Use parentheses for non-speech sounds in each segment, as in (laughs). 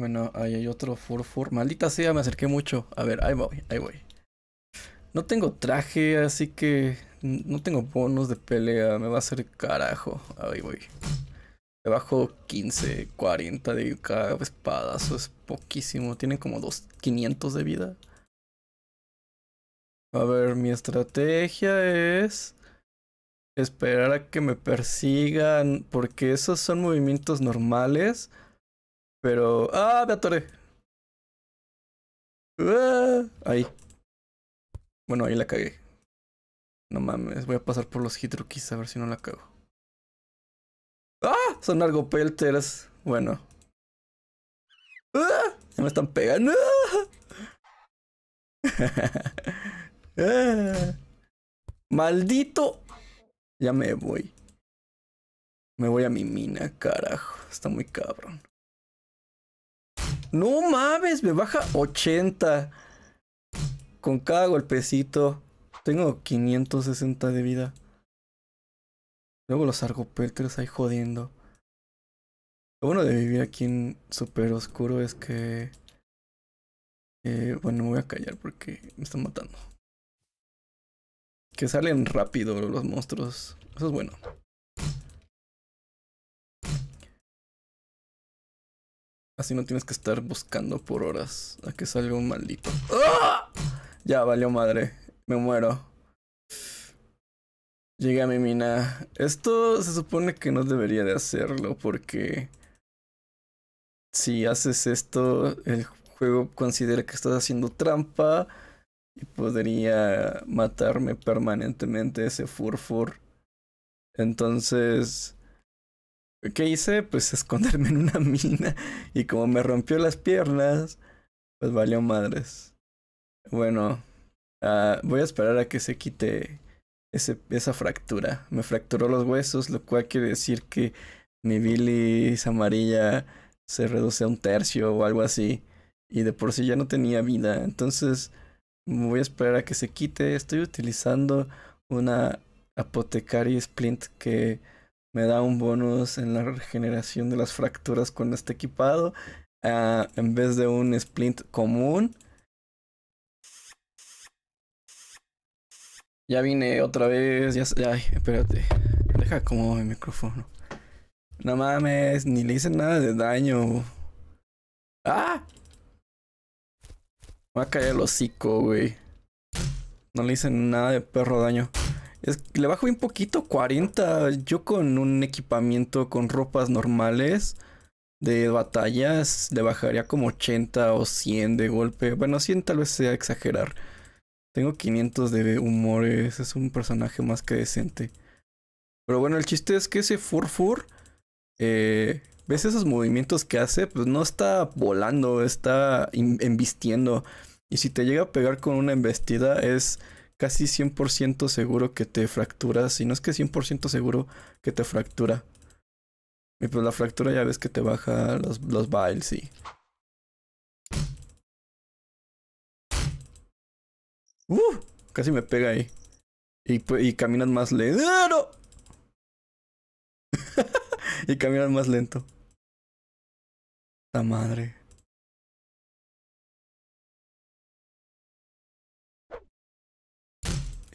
Bueno, ahí hay otro furfur. Maldita sea, me acerqué mucho. A ver, ahí voy, ahí voy. No tengo traje, así que no tengo bonos de pelea. Me va a hacer carajo. Ahí voy. Abajo 15, 40 de cada espadazo. es poquísimo. Tienen como dos, 500 de vida. A ver, mi estrategia es esperar a que me persigan porque esos son movimientos normales pero. ¡Ah! Me atoré. Ah, ahí. Bueno, ahí la cagué. No mames, voy a pasar por los hitroquis a ver si no la cago. ¡Ah! Son argopelteras. Bueno. ¡Ah! Ya me están pegando. Ah. (laughs) Ah. ¡Maldito! Ya me voy. Me voy a mi mina, carajo. Está muy cabrón. No mames, me baja 80. Con cada golpecito. Tengo 560 de vida. Luego los argopetres ahí jodiendo. Lo bueno de vivir aquí en super oscuro es que... Eh, bueno, me voy a callar porque me están matando. Que salen rápido los monstruos. Eso es bueno. Así no tienes que estar buscando por horas a que salga un maldito. ¡Ah! Ya valió madre. Me muero. Llegué a mi mina. Esto se supone que no debería de hacerlo porque... Si haces esto, el juego considera que estás haciendo trampa y podría matarme permanentemente ese furfur. Entonces... ¿Qué hice? Pues esconderme en una (laughs) mina. Y como me rompió las piernas, pues valió madres. Bueno, ah, voy a esperar a que se quite ese, esa fractura. Me fracturó los huesos, lo cual quiere decir que mi bilis amarilla se reduce a un tercio o algo así. Y de por sí ya no tenía vida. Entonces voy a esperar a que se quite. Estoy utilizando una apotecaria splint que me da un bonus en la regeneración de las fracturas cuando este equipado. Ah, en vez de un splint común. Ya vine otra vez. Ya, ay, espérate. Deja como mi micrófono. No mames, ni le hice nada de daño. ¡Ah! Me va a caer el hocico, güey. No le hice nada de perro daño le bajo un poquito, 40. Yo con un equipamiento, con ropas normales de batallas, le bajaría como 80 o 100 de golpe. Bueno, 100 tal vez sea exagerar. Tengo 500 de humores, es un personaje más que decente. Pero bueno, el chiste es que ese Furfur, eh, ves esos movimientos que hace, pues no está volando, está embistiendo. Y si te llega a pegar con una embestida es casi 100% seguro que te fracturas, si no es que 100% seguro que te fractura. Y pues la fractura ya ves que te baja los, los vials ¡Uh! Casi me pega ahí. Y, y caminas más lento. ¡Ah, (laughs) y caminas más lento. La madre.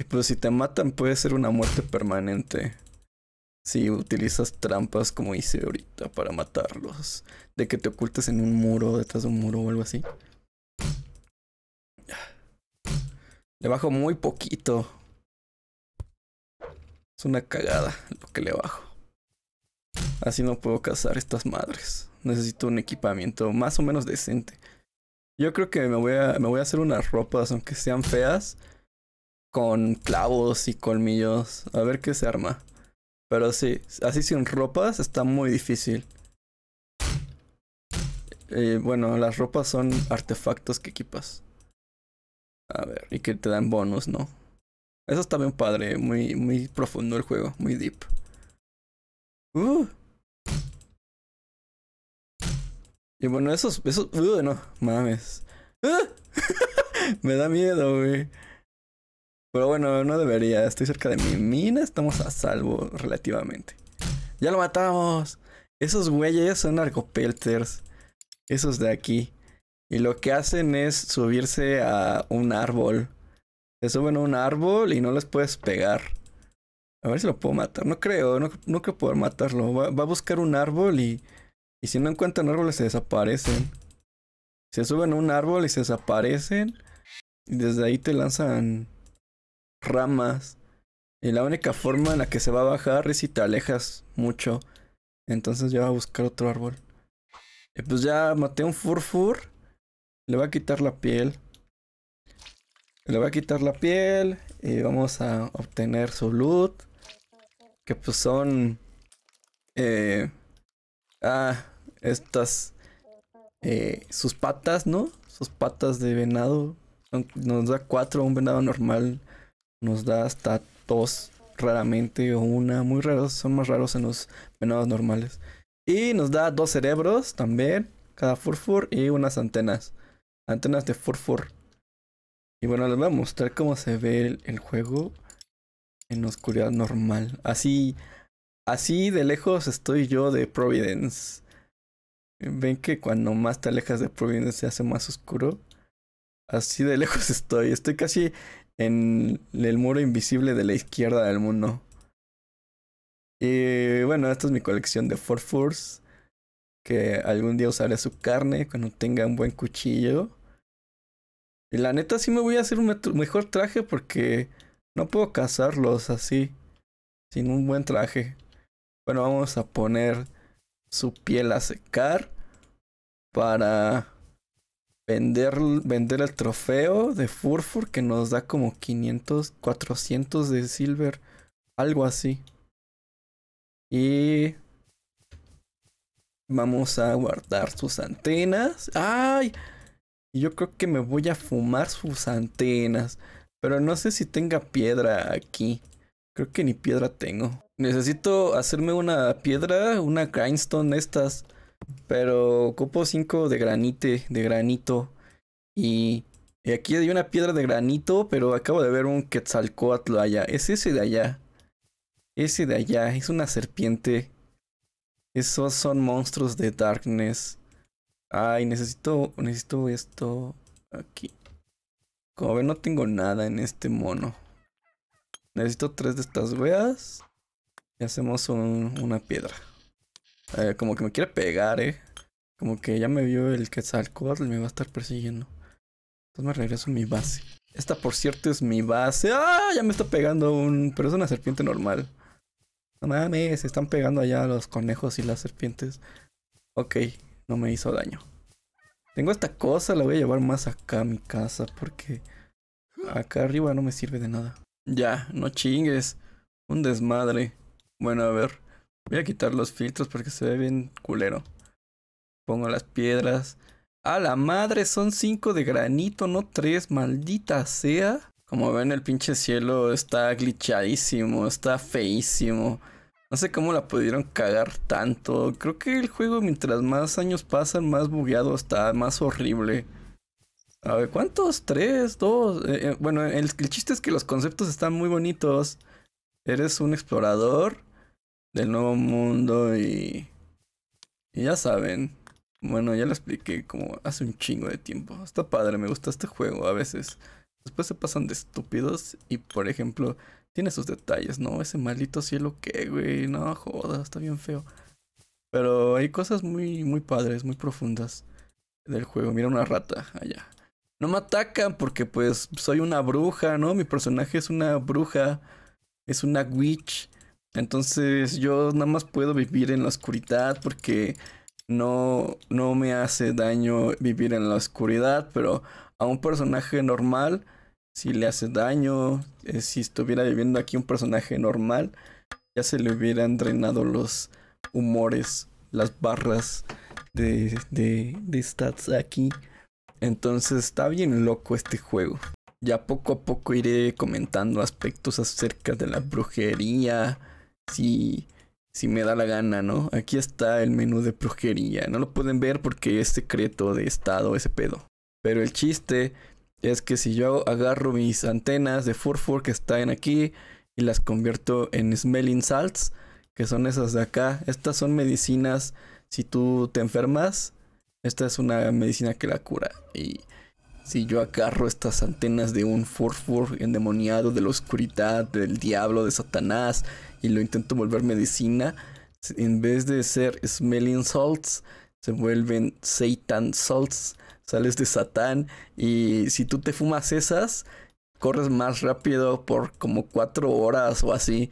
Pero pues, si te matan puede ser una muerte permanente. Si utilizas trampas como hice ahorita para matarlos. De que te ocultes en un muro, detrás de un muro o algo así. Le bajo muy poquito. Es una cagada lo que le bajo. Así no puedo cazar estas madres. Necesito un equipamiento más o menos decente. Yo creo que me voy a, me voy a hacer unas ropas, aunque sean feas con clavos y colmillos. A ver qué se arma. Pero sí, así sin ropas está muy difícil. Eh, bueno, las ropas son artefactos que equipas. A ver, y que te dan bonus, ¿no? Eso está bien padre, muy, muy profundo el juego, muy deep. Uh. Y bueno, esos, esos, uh, no, mames. (laughs) Me da miedo, güey. Pero bueno, no debería. Estoy cerca de mi mina. Estamos a salvo relativamente. ¡Ya lo matamos! Esos güeyes son narcopelters. Esos de aquí. Y lo que hacen es subirse a un árbol. Se suben a un árbol y no les puedes pegar. A ver si lo puedo matar. No creo, no, creo poder matarlo. Va, a buscar un árbol y, y si no encuentran árboles se desaparecen. Se suben a un árbol y se desaparecen. Y desde ahí te lanzan ramas. Y la única forma en la que se va a bajar es si te alejas mucho. Entonces ya va a buscar otro árbol. Y pues ya maté un furfur. Le va a quitar la piel. Le va a quitar la piel. Y vamos a obtener su loot. Que pues son... Eh, ah, estas... Eh, sus patas, ¿no? Sus patas de venado. Nos da cuatro un venado normal nos da hasta dos raramente o una, muy raros, son más raros en los venados normales. Y nos da dos cerebros también, cada furfur y unas antenas, antenas de furfur. Y bueno, les voy a mostrar cómo se ve el, juego en oscuridad normal. Así, así de lejos estoy yo de Providence. Ven que cuando más te alejas de Providence se hace más oscuro. Así de lejos (laughs) estoy. Estoy casi en el muro invisible de la izquierda del mundo. Y bueno, esta es mi colección de four Que algún día usaré su carne cuando tenga un buen cuchillo. Y la neta sí me voy a hacer un mejor traje porque no puedo cazarlos así. Sin un buen traje. Bueno, vamos a poner su piel a secar. Para vender, el trofeo de Furfur que nos da como 500, 400 de silver, algo así. Y vamos a guardar sus antenas. ¡Ay! Yo creo que me voy a fumar sus antenas. Pero no sé si tenga piedra aquí. Creo que ni piedra tengo. Necesito hacerme una piedra, una grindstone estas. Pero ocupo 5 de granite, de granito. Y, aquí hay una piedra de granito, pero acabo de ver un Quetzalcoatl allá. Es ese de allá. Ese de allá, es una serpiente. Esos son monstruos de darkness. Ay, necesito, necesito esto aquí. Como ven, no tengo nada en este mono. Necesito tres de estas Weas Y hacemos una piedra. Eh, como que me quiere pegar, eh. Como que ya me vio el Quetzalcoatl y me va a estar persiguiendo. Entonces me regreso a mi base. Esta, por cierto, es mi base. ¡Ah! Ya me está pegando un... Pero es una serpiente normal. No mames, se están pegando allá los conejos y las serpientes. Ok, no me hizo daño. Tengo esta cosa, la voy a llevar más acá a mi casa porque... Acá arriba no me sirve de nada. Ya, no chingues. Un desmadre. Bueno, a ver. Voy a quitar los filtros porque se ve bien culero. Pongo las piedras. A la madre, son 5 de granito, no 3, maldita sea. Como ven, el pinche cielo está glitchadísimo, está feísimo. No sé cómo la pudieron cagar tanto. Creo que el juego, mientras más años pasan, más bugueado está, más horrible. A ver, ¿cuántos? ¿Tres? ¿Dos? Eh, eh, bueno, el chiste es que los conceptos están muy bonitos. Eres un explorador del nuevo mundo y, y ya saben. Bueno, ya lo expliqué como hace un chingo de tiempo. Está padre, me gusta este juego a veces. Después se pasan de estúpidos y, por ejemplo, tiene sus detalles, ¿no? Ese maldito cielo que, güey, no jodas, está bien feo. Pero hay cosas muy, muy padres, muy profundas del juego. Mira una rata allá. No me atacan porque pues soy una bruja, ¿no? Mi personaje es una bruja, es una witch. Entonces yo nada más puedo vivir en la oscuridad porque no, no me hace daño vivir en la oscuridad, pero a un personaje normal si le hace daño. Eh, si estuviera viviendo aquí un personaje normal, ya se le hubieran drenado los humores, las barras de, de, de stats aquí. Entonces está bien loco este juego. Ya poco a poco iré comentando aspectos acerca de la brujería, si, si me da la gana, ¿no? Aquí está el menú de brujería. No lo pueden ver porque es secreto de estado ese pedo. Pero el chiste es que si yo agarro mis antenas de furfur que están aquí y las convierto en smelling salts, que son esas de acá, estas son medicinas si tú te enfermas, esta es una medicina que la cura. Y si yo agarro estas antenas de un furfur endemoniado de la oscuridad, del diablo, de Satanás, y lo intento volver medicina, en vez de ser smelling salts, se vuelven Satan salts, sales de Satán y si tú te fumas esas, corres más rápido por como cuatro horas o así,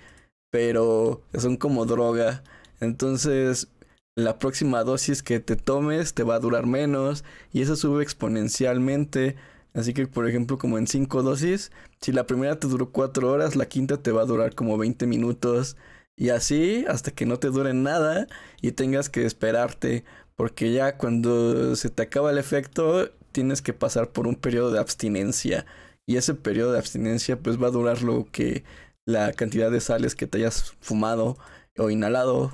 pero son como droga. Entonces, la próxima dosis que te tomes te va a durar menos y eso sube exponencialmente. Así que, por ejemplo, como en cinco dosis, si la primera te duró cuatro horas, la quinta te va a durar como 20 minutos. Y así hasta que no te dure nada y tengas que esperarte. Porque ya cuando se te acaba el efecto, tienes que pasar por un periodo de abstinencia. Y ese periodo de abstinencia pues va a durar lo que la cantidad de sales que te hayas fumado o inhalado.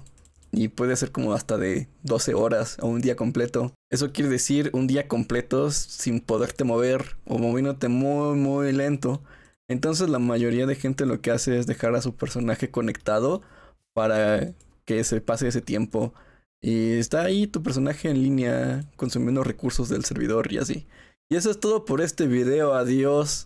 Y puede ser como hasta de 12 horas o un día completo. Eso quiere decir un día completo sin poderte mover o moviéndote muy muy lento. Entonces la mayoría de gente lo que hace es dejar a su personaje conectado para que se pase ese tiempo. Y está ahí tu personaje en línea consumiendo recursos del servidor y así. Y eso es todo por este video, adiós.